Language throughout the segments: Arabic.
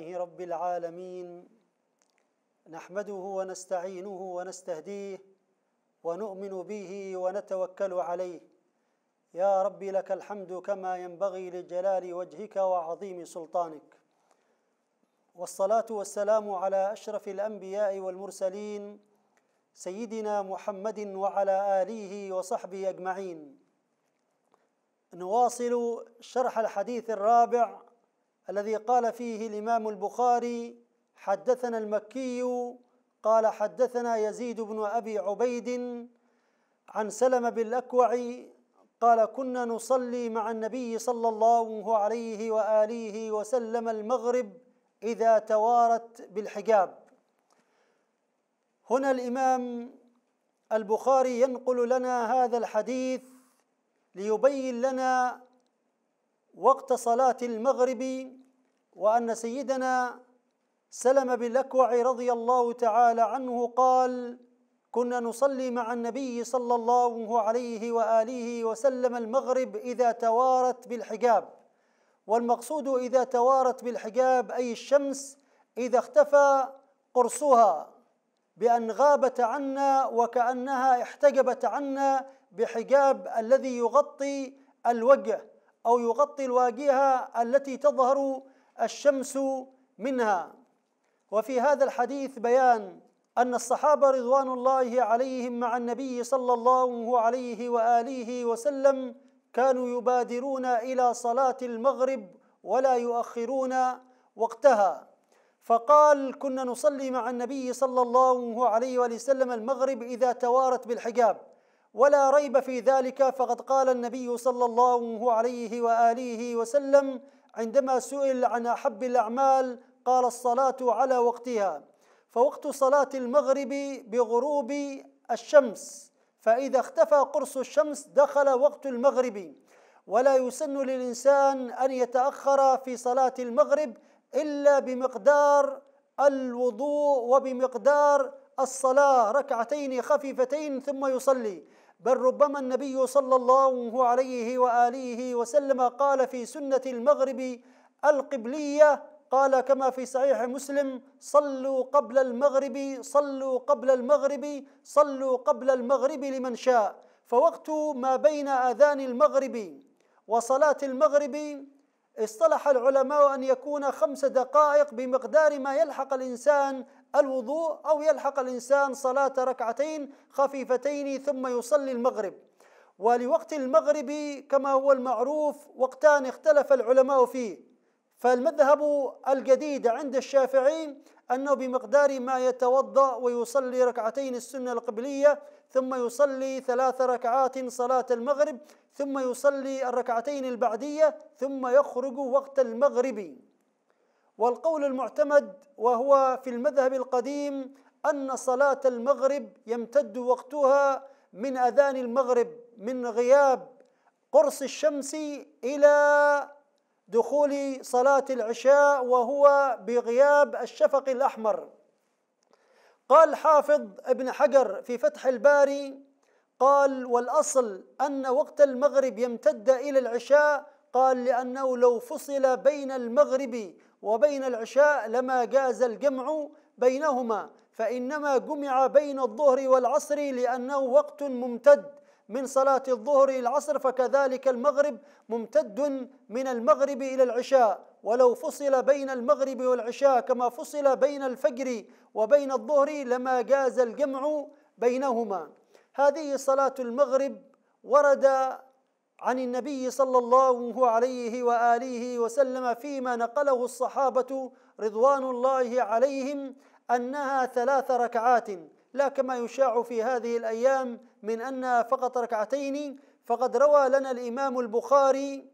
لله رب العالمين نحمده ونستعينه ونستهديه ونؤمن به ونتوكل عليه يا رب لك الحمد كما ينبغي لجلال وجهك وعظيم سلطانك والصلاة والسلام على أشرف الأنبياء والمرسلين سيدنا محمد وعلى آله وصحبه أجمعين نواصل شرح الحديث الرابع الذي قال فيه الإمام البخاري حدثنا المكي قال حدثنا يزيد بن أبي عبيد عن سلم بالأكوع قال كنا نصلي مع النبي صلى الله عليه وآله وسلم المغرب إذا توارت بالحجاب هنا الإمام البخاري ينقل لنا هذا الحديث ليبين لنا وقت صلاة المغرب وأن سيدنا سلم بن الأكوع رضي الله تعالى عنه قال كنا نصلي مع النبي صلى الله عليه وآله وسلم المغرب إذا توارت بالحجاب والمقصود إذا توارت بالحجاب أي الشمس إذا اختفى قرصها بأن غابت عنا وكأنها احتجبت عنا بحجاب الذي يغطي الوجه أو يغطي الواجهة التي تظهر الشمس منها وفي هذا الحديث بيان أن الصحابة رضوان الله عليهم مع النبي صلى الله عليه وآله وسلم كانوا يبادرون إلى صلاة المغرب ولا يؤخرون وقتها فقال كنا نصلي مع النبي صلى الله عليه وآله وسلم المغرب إذا توارت بالحجاب ولا ريب في ذلك فقد قال النبي صلى الله عليه وآله وسلم عندما سئل عن أحب الأعمال قال الصلاة على وقتها فوقت صلاة المغرب بغروب الشمس فإذا اختفى قرص الشمس دخل وقت المغرب ولا يسن للإنسان أن يتأخر في صلاة المغرب إلا بمقدار الوضوء وبمقدار الصلاة ركعتين خفيفتين ثم يصلي بل ربما النبي صلى الله عليه واله وسلم قال في سنه المغرب القبليه قال كما في صحيح مسلم صلوا قبل المغرب صلوا قبل المغرب صلوا قبل المغرب لمن شاء فوقت ما بين اذان المغرب وصلاه المغرب اصطلح العلماء ان يكون خمس دقائق بمقدار ما يلحق الانسان الوضوء أو يلحق الإنسان صلاة ركعتين خفيفتين ثم يصلي المغرب ولوقت المغرب كما هو المعروف وقتان اختلف العلماء فيه فالمذهب الجديد عند الشافعي أنه بمقدار ما يتوضأ ويصلي ركعتين السنة القبلية ثم يصلي ثلاث ركعات صلاة المغرب ثم يصلي الركعتين البعدية ثم يخرج وقت المغرب والقول المعتمد وهو في المذهب القديم أن صلاة المغرب يمتد وقتها من أذان المغرب من غياب قرص الشمس إلى دخول صلاة العشاء وهو بغياب الشفق الأحمر قال حافظ ابن حجر في فتح الباري قال والأصل أن وقت المغرب يمتد إلى العشاء قال لأنه لو فصل بين المغرب وبين العشاء لما جاز الجمع بينهما فإنما جمع بين الظهر والعصر لأنه وقت ممتد من صلاة الظهر إلى العصر فكذلك المغرب ممتد من المغرب إلى العشاء ولو فصل بين المغرب والعشاء كما فصل بين الفجر وبين الظهر لما جاز الجمع بينهما هذه صلاة المغرب ورد عن النبي صلى الله عليه واله وسلم فيما نقله الصحابه رضوان الله عليهم انها ثلاث ركعات لا كما يشاع في هذه الايام من انها فقط ركعتين فقد روى لنا الامام البخاري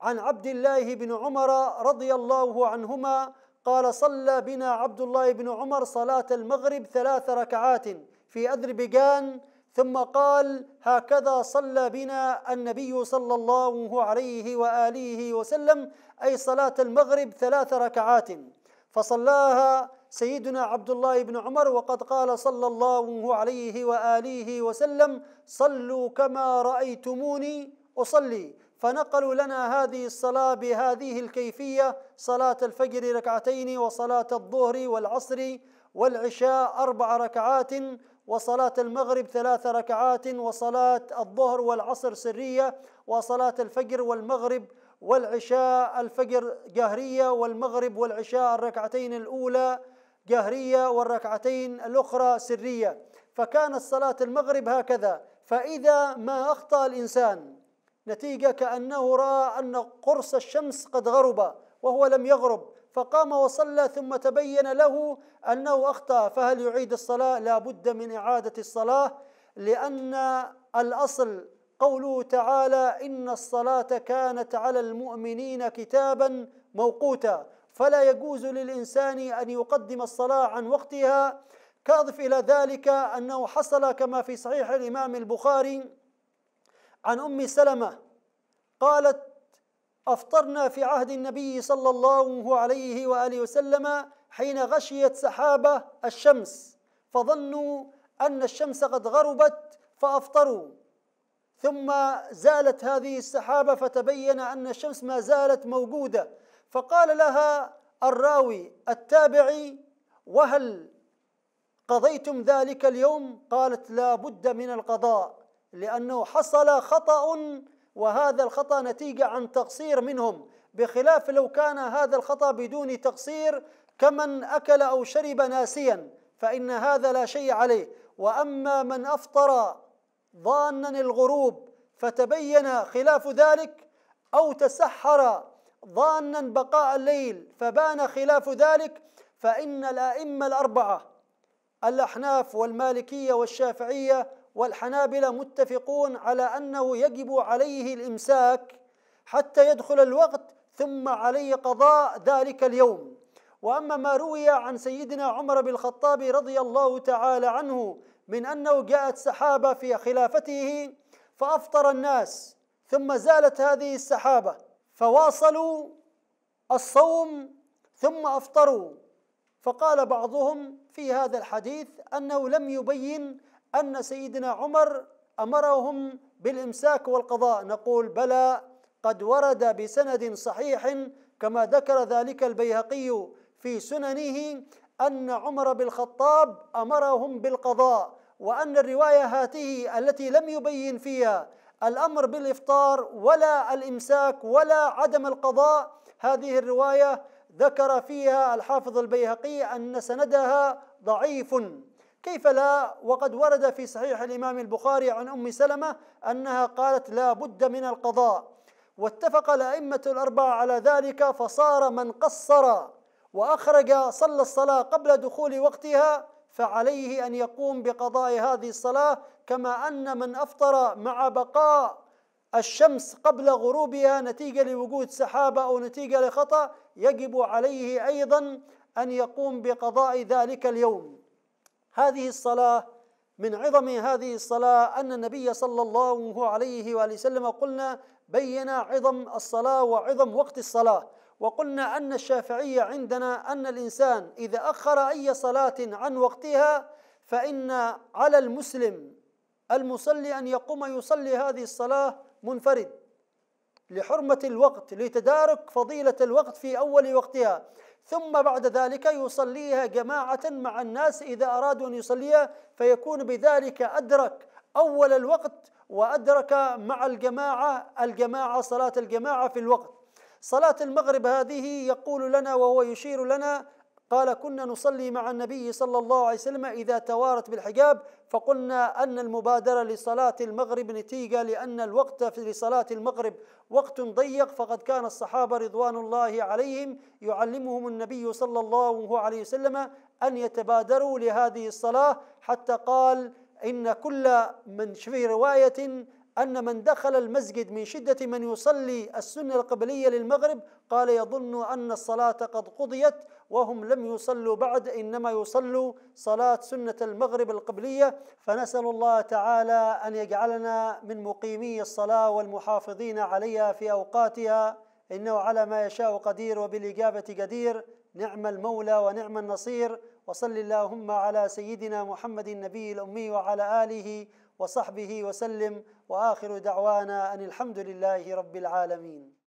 عن عبد الله بن عمر رضي الله عنهما قال صلى بنا عبد الله بن عمر صلاه المغرب ثلاث ركعات في اذربيجان ثم قال هكذا صلى بنا النبي صلى الله عليه واله وسلم اي صلاه المغرب ثلاث ركعات فصلاها سيدنا عبد الله بن عمر وقد قال صلى الله عليه واله وسلم صلوا كما رايتموني اصلي فنقلوا لنا هذه الصلاه بهذه الكيفيه صلاه الفجر ركعتين وصلاه الظهر والعصر والعشاء اربع ركعات وصلاة المغرب ثلاث ركعات وصلاة الظهر والعصر سرية وصلاة الفجر والمغرب والعشاء الفجر جهرية والمغرب والعشاء الركعتين الأولى جهرية والركعتين الأخرى سرية فكانت صلاة المغرب هكذا فإذا ما أخطأ الإنسان نتيجة كأنه رأى أن قرص الشمس قد غرب وهو لم يغرب فقام وصلى ثم تبين له أنه أخطأ فهل يعيد الصلاة لا بد من إعادة الصلاة لأن الأصل قوله تعالى إن الصلاة كانت على المؤمنين كتابا موقوتا فلا يجوز للإنسان أن يقدم الصلاة عن وقتها كأضف إلى ذلك أنه حصل كما في صحيح الإمام البخاري عن أم سلمة قالت أفطرنا في عهد النبي صلى الله عليه وآله وسلم حين غشيت سحابة الشمس فظنوا أن الشمس قد غربت فأفطروا ثم زالت هذه السحابة فتبين أن الشمس ما زالت موجودة فقال لها الراوي التابعي وهل قضيتم ذلك اليوم قالت لا بد من القضاء لأنه حصل خطأ وهذا الخطأ نتيجة عن تقصير منهم بخلاف لو كان هذا الخطأ بدون تقصير كمن أكل أو شرب ناسيا فإن هذا لا شيء عليه وأما من أفطر ظانا الغروب فتبين خلاف ذلك أو تسحر ظانا بقاء الليل فبان خلاف ذلك فإن الأئمة الأربعة الأحناف والمالكية والشافعية والحنابلة متفقون على أنه يجب عليه الإمساك حتى يدخل الوقت ثم عليه قضاء ذلك اليوم وأما ما روي عن سيدنا عمر بن الخطاب رضي الله تعالى عنه من أنه جاءت سحابة في خلافته فأفطر الناس ثم زالت هذه السحابة فواصلوا الصوم ثم أفطروا فقال بعضهم في هذا الحديث أنه لم يبين أن سيدنا عمر أمرهم بالإمساك والقضاء نقول بلى قد ورد بسند صحيح كما ذكر ذلك البيهقي في سننه أن عمر بن الخطاب أمرهم بالقضاء وأن الرواية هاته التي لم يبين فيها الأمر بالإفطار ولا الإمساك ولا عدم القضاء هذه الرواية ذكر فيها الحافظ البيهقي أن سندها ضعيف كيف لا وقد ورد في صحيح الإمام البخاري عن أم سلمة أنها قالت لا بد من القضاء واتفق الأئمة الأربعة على ذلك فصار من قصر وأخرج صلى الصلاة قبل دخول وقتها فعليه أن يقوم بقضاء هذه الصلاة كما أن من أفطر مع بقاء الشمس قبل غروبها نتيجة لوجود سحابة أو نتيجة لخطأ يجب عليه أيضا أن يقوم بقضاء ذلك اليوم هذه الصلاة من عظم هذه الصلاة أن النبي صلى الله عليه وآله وسلم قلنا بين عظم الصلاة وعظم وقت الصلاة وقلنا أن الشافعية عندنا أن الإنسان إذا أخر أي صلاة عن وقتها فإن على المسلم المصلي أن يقوم يصلي هذه الصلاة منفرد لحرمة الوقت لتدارك فضيلة الوقت في أول وقتها ثم بعد ذلك يصليها جماعة مع الناس إذا أرادوا أن يصليها فيكون بذلك أدرك أول الوقت وأدرك مع الجماعة الجماعة صلاة الجماعة في الوقت صلاة المغرب هذه يقول لنا وهو يشير لنا قال كنا نصلي مع النبي صلى الله عليه وسلم إذا توارت بالحجاب فقلنا أن المبادرة لصلاة المغرب نتيجة لأن الوقت في لصلاة المغرب وقت ضيق فقد كان الصحابة رضوان الله عليهم يعلمهم النبي صلى الله عليه وسلم أن يتبادروا لهذه الصلاة حتى قال إن كل من في رواية أن من دخل المسجد من شدة من يصلي السنة القبلية للمغرب قال يظن أن الصلاة قد قضيت وهم لم يصلوا بعد إنما يصلوا صلاة سنة المغرب القبلية فنسأل الله تعالى أن يجعلنا من مقيمي الصلاة والمحافظين عليها في أوقاتها إنه على ما يشاء قدير وبالإجابة قدير نعم المولى ونعم النصير وصل اللهم على سيدنا محمد النبي الأمي وعلى آله وصحبه وسلم واخر دعوانا ان الحمد لله رب العالمين